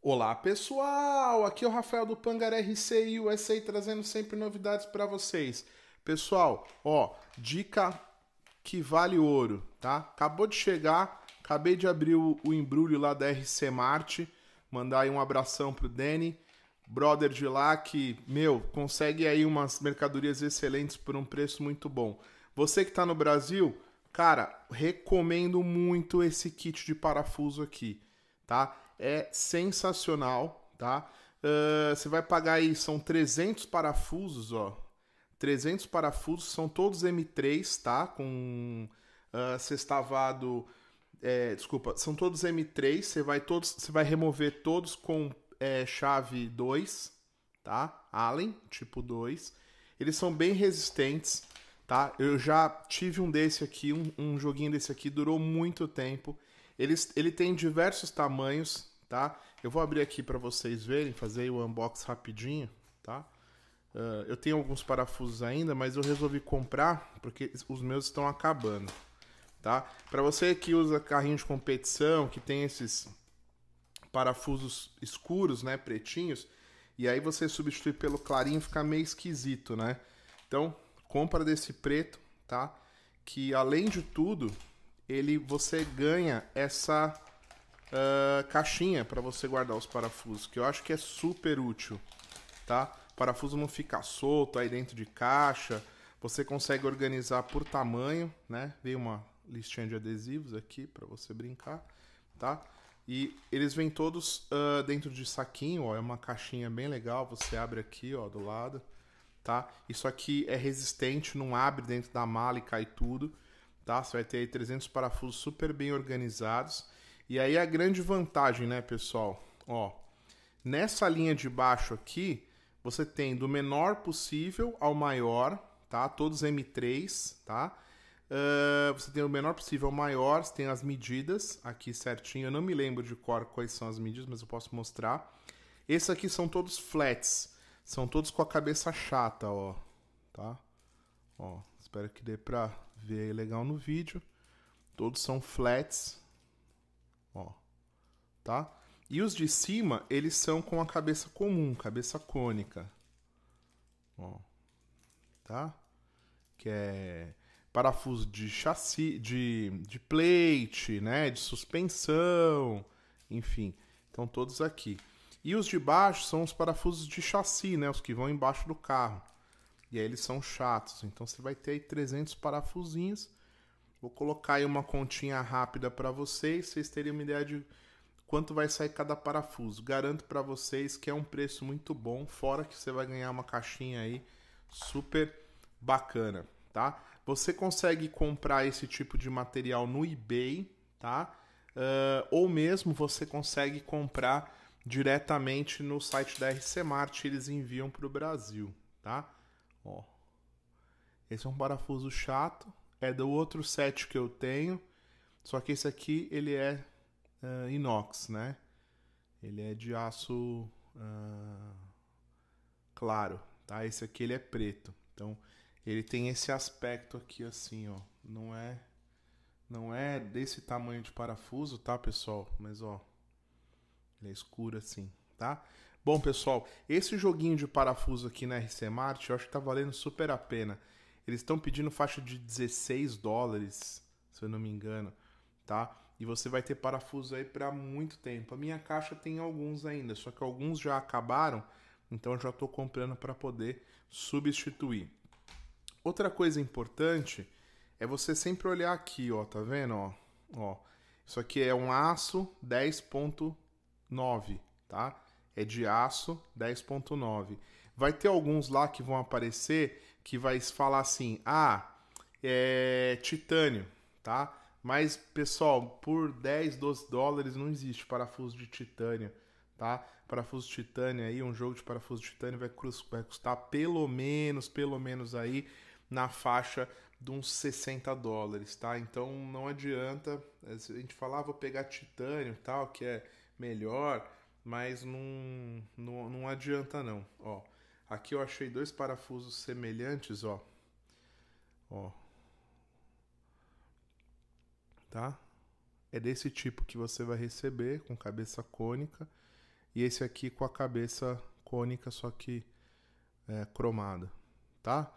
Olá pessoal, aqui é o Rafael do Pangaré RCI USA trazendo sempre novidades para vocês. Pessoal, ó, dica que vale ouro, tá? Acabou de chegar, acabei de abrir o, o embrulho lá da RC Marte, mandar aí um abração pro Danny, brother de lá que, meu, consegue aí umas mercadorias excelentes por um preço muito bom. Você que tá no Brasil, cara, recomendo muito esse kit de parafuso aqui, tá? é sensacional, tá? Uh, você vai pagar aí, são 300 parafusos, ó. 300 parafusos, são todos M3, tá? Com uh, ah, sextavado, é, desculpa, são todos M3, você vai, todos, você vai remover todos com é, chave 2, tá? Allen, tipo 2. Eles são bem resistentes, tá? Eu já tive um desse aqui, um, um joguinho desse aqui, durou muito tempo. Ele, ele tem diversos tamanhos, tá? Eu vou abrir aqui para vocês verem, fazer o unbox rapidinho, tá? Uh, eu tenho alguns parafusos ainda, mas eu resolvi comprar porque os meus estão acabando, tá? Para você que usa carrinho de competição, que tem esses parafusos escuros, né, pretinhos, e aí você substitui pelo clarinho, fica meio esquisito, né? Então, compra desse preto, tá? Que além de tudo, ele você ganha essa uh, caixinha para você guardar os parafusos, que eu acho que é super útil, tá? O parafuso não fica solto aí dentro de caixa, você consegue organizar por tamanho, né? Veio uma listinha de adesivos aqui para você brincar, tá? E eles vêm todos uh, dentro de saquinho, ó, é uma caixinha bem legal, você abre aqui, ó, do lado, tá? Isso aqui é resistente, não abre dentro da mala e cai tudo tá? Você vai ter aí 300 parafusos super bem organizados. E aí a grande vantagem, né, pessoal? Ó, nessa linha de baixo aqui, você tem do menor possível ao maior, tá? Todos M3, tá? Uh, você tem o menor possível ao maior, você tem as medidas aqui certinho. Eu não me lembro de cor quais são as medidas, mas eu posso mostrar. Esses aqui são todos flats, são todos com a cabeça chata, ó, tá? Ó, Espero que dê pra ver legal no vídeo. Todos são flats. Ó. Tá? E os de cima, eles são com a cabeça comum, cabeça cônica. Ó. Tá? Que é parafuso de chassi, de, de plate, né? De suspensão, enfim. Então todos aqui. E os de baixo são os parafusos de chassi, né? Os que vão embaixo do carro. E aí eles são chatos. Então você vai ter aí 300 parafusinhos. Vou colocar aí uma continha rápida para vocês, vocês terem uma ideia de quanto vai sair cada parafuso. Garanto para vocês que é um preço muito bom, fora que você vai ganhar uma caixinha aí super bacana, tá? Você consegue comprar esse tipo de material no eBay, tá? Uh, ou mesmo você consegue comprar diretamente no site da RC Mart, eles enviam para o Brasil, tá? Ó. Esse é um parafuso chato. É do outro set que eu tenho. Só que esse aqui, ele é uh, inox, né? Ele é de aço uh, claro, tá? Esse aqui, ele é preto. Então, ele tem esse aspecto aqui assim, ó. Não é não é desse tamanho de parafuso, tá, pessoal? Mas ó, ele é escuro assim, tá? Bom, pessoal, esse joguinho de parafuso aqui na RC Mart, eu acho que tá valendo super a pena. Eles estão pedindo faixa de 16 dólares, se eu não me engano, tá? E você vai ter parafuso aí para muito tempo. A minha caixa tem alguns ainda, só que alguns já acabaram, então eu já estou comprando para poder substituir. Outra coisa importante é você sempre olhar aqui, ó, tá vendo, ó? Ó. Isso aqui é um aço 10.9, tá? é de aço 10.9. Vai ter alguns lá que vão aparecer que vai falar assim: ah, é titânio, tá? Mas pessoal, por 10, 12 dólares não existe parafuso de titânio, tá? Parafuso de titânio aí, um jogo de parafuso de titânio vai, vai custar pelo menos, pelo menos aí na faixa de uns 60 dólares, tá? Então não adianta a gente falar, ah, vou pegar titânio tal, que é melhor mas não, não, não adianta não. Ó, aqui eu achei dois parafusos semelhantes, ó. Ó. Tá? É desse tipo que você vai receber, com cabeça cônica. E esse aqui com a cabeça cônica, só que é, cromada, tá?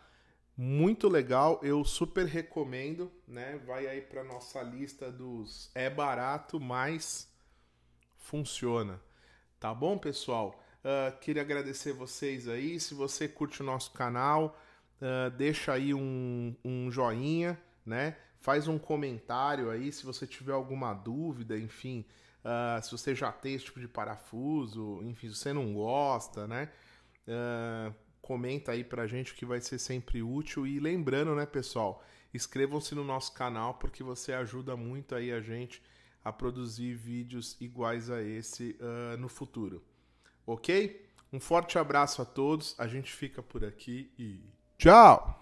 Muito legal, eu super recomendo, né? Vai aí para nossa lista dos é barato, mas funciona. Tá bom, pessoal? Uh, queria agradecer vocês aí. Se você curte o nosso canal, uh, deixa aí um, um joinha, né? Faz um comentário aí se você tiver alguma dúvida, enfim. Uh, se você já tem esse tipo de parafuso, enfim, se você não gosta, né? Uh, comenta aí pra gente que vai ser sempre útil. E lembrando, né, pessoal, inscrevam-se no nosso canal porque você ajuda muito aí a gente a produzir vídeos iguais a esse uh, no futuro. Ok? Um forte abraço a todos, a gente fica por aqui e tchau!